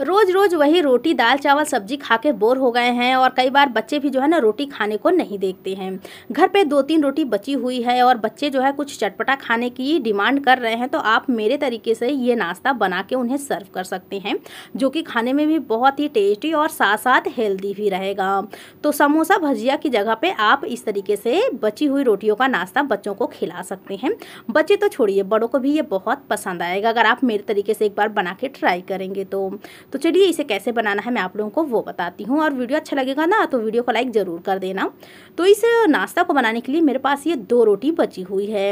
रोज़ रोज़ वही रोटी दाल चावल सब्जी खा के बोर हो गए हैं और कई बार बच्चे भी जो है ना रोटी खाने को नहीं देखते हैं घर पे दो तीन रोटी बची हुई है और बच्चे जो है कुछ चटपटा खाने की डिमांड कर रहे हैं तो आप मेरे तरीके से ये नाश्ता बना के उन्हें सर्व कर सकते हैं जो कि खाने में भी बहुत ही टेस्टी और साथ साथ हेल्दी भी रहेगा तो समोसा भजिया की जगह पर आप इस तरीके से बची हुई रोटियों का नाश्ता बच्चों को खिला सकते हैं बच्चे तो छोड़िए बड़ों को भी ये बहुत पसंद आएगा अगर आप मेरे तरीके से एक बार बना के ट्राई करेंगे तो तो चलिए इसे कैसे बनाना है मैं आप लोगों को वो बताती हूँ और वीडियो अच्छा लगेगा ना तो वीडियो को लाइक ज़रूर कर देना तो इस नाश्ता को बनाने के लिए मेरे पास ये दो रोटी बची हुई है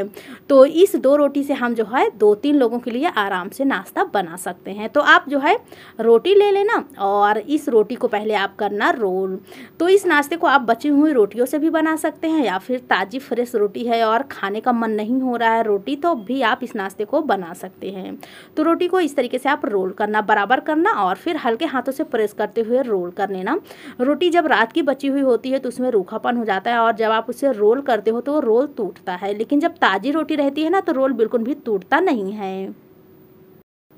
तो इस दो रोटी से हम जो है दो तीन लोगों के लिए आराम से नाश्ता बना सकते हैं तो आप जो है रोटी ले लेना और इस रोटी को पहले आप करना रोल तो इस नाश्ते को आप बची हुई रोटियों से भी बना सकते हैं या फिर ताज़ी फ्रेश रोटी है और खाने का मन नहीं हो रहा है रोटी तो भी आप इस नाश्ते को बना सकते हैं तो रोटी को इस तरीके से आप रोल करना बराबर करना और फिर हल्के हाथों से प्रेस करते हुए रोल कर लेना रोटी जब रात की बची हुई होती है तो उसमें रूखापन हो जाता है और जब आप उसे रोल करते हो तो वो रोल टूटता है लेकिन जब ताज़ी रोटी रहती है ना तो रोल बिल्कुल भी टूटता नहीं है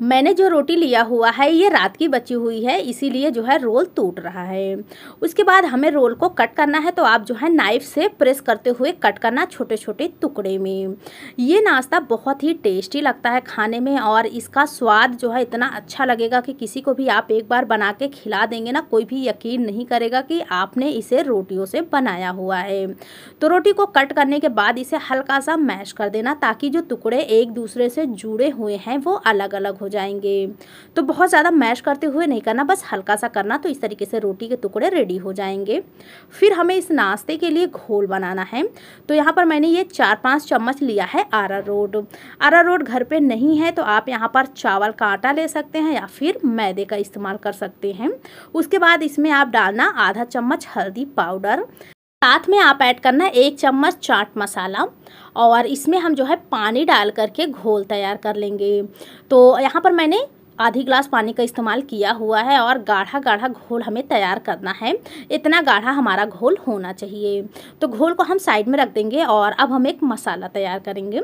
मैंने जो रोटी लिया हुआ है ये रात की बची हुई है इसीलिए जो है रोल टूट रहा है उसके बाद हमें रोल को कट करना है तो आप जो है नाइफ से प्रेस करते हुए कट करना छोटे छोटे टुकड़े में ये नाश्ता बहुत ही टेस्टी लगता है खाने में और इसका स्वाद जो है इतना अच्छा लगेगा कि किसी को भी आप एक बार बना के खिला देंगे ना कोई भी यकीन नहीं करेगा कि आपने इसे रोटियों से बनाया हुआ है तो रोटी को कट करने के बाद इसे हल्का सा मैश कर देना ताकि जो टुकड़े एक दूसरे से जुड़े हुए हैं वो अलग अलग हो हो जाएंगे तो बहुत ज़्यादा मैश करते हुए नहीं करना बस हल्का सा करना तो इस तरीके से रोटी के टुकड़े रेडी हो जाएंगे फिर हमें इस नाश्ते के लिए घोल बनाना है तो यहाँ पर मैंने ये चार पाँच चम्मच लिया है आरा रोड आरा रोड घर पर नहीं है तो आप यहाँ पर चावल का आटा ले सकते हैं या फिर मैदे का इस्तेमाल कर सकते हैं उसके बाद इसमें आप डालना आधा चम्मच हल्दी पाउडर साथ में आप ऐड करना एक चम्मच चाट मसाला और इसमें हम जो है पानी डाल करके घोल तैयार कर लेंगे तो यहाँ पर मैंने आधी ग्लास पानी का इस्तेमाल किया हुआ है और गाढ़ा गाढ़ा घोल हमें तैयार करना है इतना गाढ़ा हमारा घोल होना चाहिए तो घोल को हम साइड में रख देंगे और अब हम एक मसाला तैयार करेंगे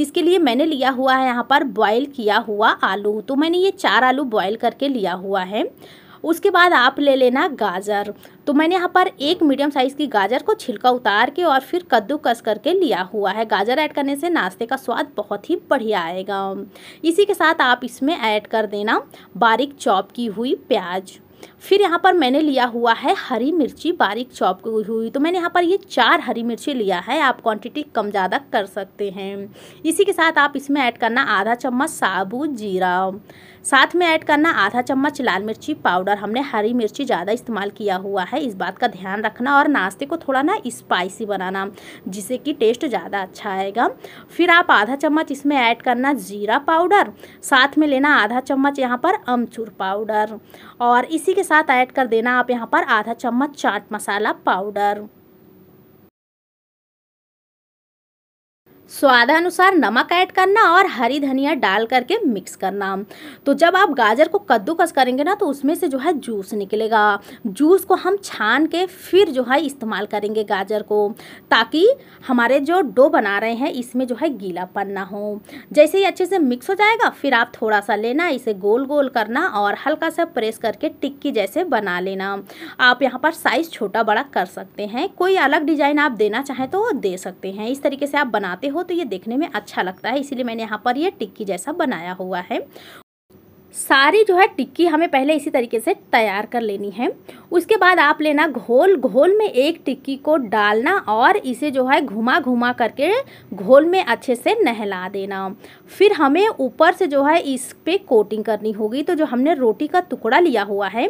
जिसके लिए मैंने लिया हुआ है यहाँ पर बॉईल किया हुआ आलू तो मैंने ये चार आलू बॉयल करके लिया हुआ है उसके बाद आप ले लेना गाजर तो मैंने यहाँ पर एक मीडियम साइज़ की गाजर को छिलका उतार के और फिर कद्दूकस करके लिया हुआ है गाजर ऐड करने से नाश्ते का स्वाद बहुत ही बढ़िया आएगा इसी के साथ आप इसमें ऐड कर देना बारीक चॉप की हुई प्याज फिर यहाँ पर मैंने लिया हुआ है हरी मिर्ची बारीक चॉप हुई तो मैंने यहाँ पर ये चार हरी मिर्ची लिया है आप क्वांटिटी कम ज़्यादा कर सकते हैं इसी के साथ आप इसमें ऐड करना आधा चम्मच साबुत जीरा साथ में ऐड करना आधा चम्मच लाल मिर्ची पाउडर हमने हरी मिर्ची ज़्यादा इस्तेमाल किया हुआ है इस बात का ध्यान रखना और नाश्ते को थोड़ा ना स्पाइसी बनाना जिससे कि टेस्ट ज़्यादा अच्छा आएगा फिर आप आधा चम्मच इसमें ऐड करना ज़ीरा पाउडर साथ में लेना आधा चम्मच यहाँ पर अमचूर पाउडर और इसी इसी के साथ ऐड कर देना आप यहाँ पर आधा चम्मच चाट मसाला पाउडर स्वादानुसार नमक ऐड करना और हरी धनिया डाल करके मिक्स करना तो जब आप गाजर को कद्दूकस करेंगे ना तो उसमें से जो है जूस निकलेगा जूस को हम छान के फिर जो है इस्तेमाल करेंगे गाजर को ताकि हमारे जो डो बना रहे हैं इसमें जो है गीलापन ना हो जैसे ही अच्छे से मिक्स हो जाएगा फिर आप थोड़ा सा लेना इसे गोल गोल करना और हल्का सा प्रेस करके टिक्की जैसे बना लेना आप यहाँ पर साइज़ छोटा बड़ा कर सकते हैं कोई अलग डिज़ाइन आप देना चाहें तो दे सकते हैं इस तरीके से आप बनाते हो तो ये देखने में अच्छा लगता है इसीलिए मैंने यहाँ पर ये टिक्की जैसा बनाया हुआ है सारी जो है टिक्की हमें पहले इसी तरीके से तैयार कर लेनी है उसके बाद आप लेना घोल घोल में एक टिक्की को डालना और इसे जो है घुमा घुमा करके घोल में अच्छे से नहला देना फिर हमें ऊपर से जो है इस पर कोटिंग करनी होगी तो जो हमने रोटी का टुकड़ा लिया हुआ है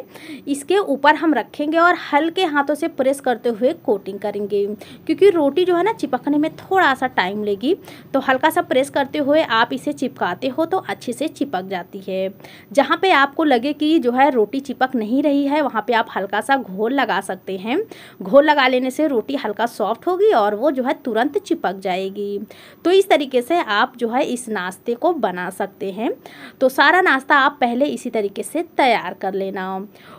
इसके ऊपर हम रखेंगे और हल्के हाथों से प्रेस करते हुए कोटिंग करेंगे क्योंकि रोटी जो है ना चिपकने में थोड़ा सा टाइम लेगी तो हल्का सा प्रेस करते हुए आप इसे चिपकाते हो तो अच्छे से चिपक जाती है जहाँ पे आपको लगे कि जो है रोटी चिपक नहीं रही है वहाँ पे आप हल्का सा घोल लगा सकते हैं घोल लगा लेने से रोटी हल्का सॉफ्ट होगी और वो जो है तुरंत चिपक जाएगी तो इस तरीके से आप जो है इस नाश्ते को बना सकते हैं तो सारा नाश्ता आप पहले इसी तरीके से तैयार कर लेना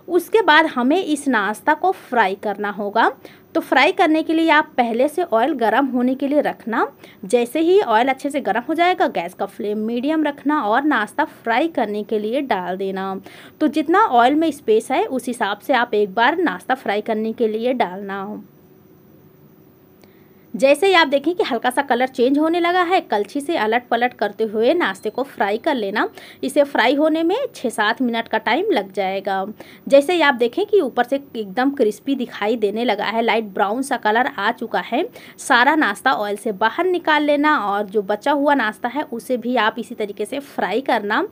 उसके बाद हमें इस नाश्ता को फ्राई करना होगा तो फ्राई करने के लिए आप पहले से ऑयल गर्म होने के लिए रखना जैसे ही ऑयल अच्छे से गर्म हो जाएगा गैस का फ्लेम मीडियम रखना और नाश्ता फ्राई करने के लिए डाल देना तो जितना ऑयल में स्पेस है उस हिसाब से आप एक बार नाश्ता फ्राई करने के लिए डालना जैसे ही आप देखें कि हल्का सा कलर चेंज होने लगा है कलछी से अलट पलट करते हुए नाश्ते को फ्राई कर लेना इसे फ्राई होने में छः सात मिनट का टाइम लग जाएगा जैसे ही आप देखें कि ऊपर से एकदम क्रिस्पी दिखाई देने लगा है लाइट ब्राउन सा कलर आ चुका है सारा नाश्ता ऑयल से बाहर निकाल लेना और जो बचा हुआ नाश्ता है उसे भी आप इसी तरीके से फ्राई करना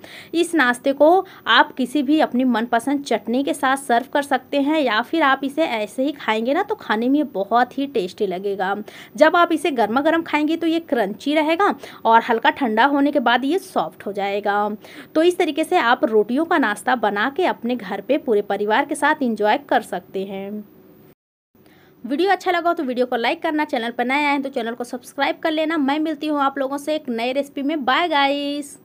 इस नाश्ते को आप किसी भी अपनी मनपसंद चटनी के साथ सर्व कर सकते हैं या फिर आप इसे ऐसे ही खाएंगे ना तो खाने में बहुत ही टेस्टी लगेगा जब आप इसे गर्मा गर्म खाएंगे तो ये क्रंची रहेगा और हल्का ठंडा होने के बाद ये सॉफ्ट हो जाएगा तो इस तरीके से आप रोटियों का नाश्ता बना के अपने घर पे पूरे परिवार के साथ इंजॉय कर सकते हैं वीडियो अच्छा लगा हो तो वीडियो को लाइक करना चैनल पर नए आए हैं तो चैनल को सब्सक्राइब कर लेना मैं मिलती हूँ आप लोगों से एक नए रेसिपी में बाय गाइस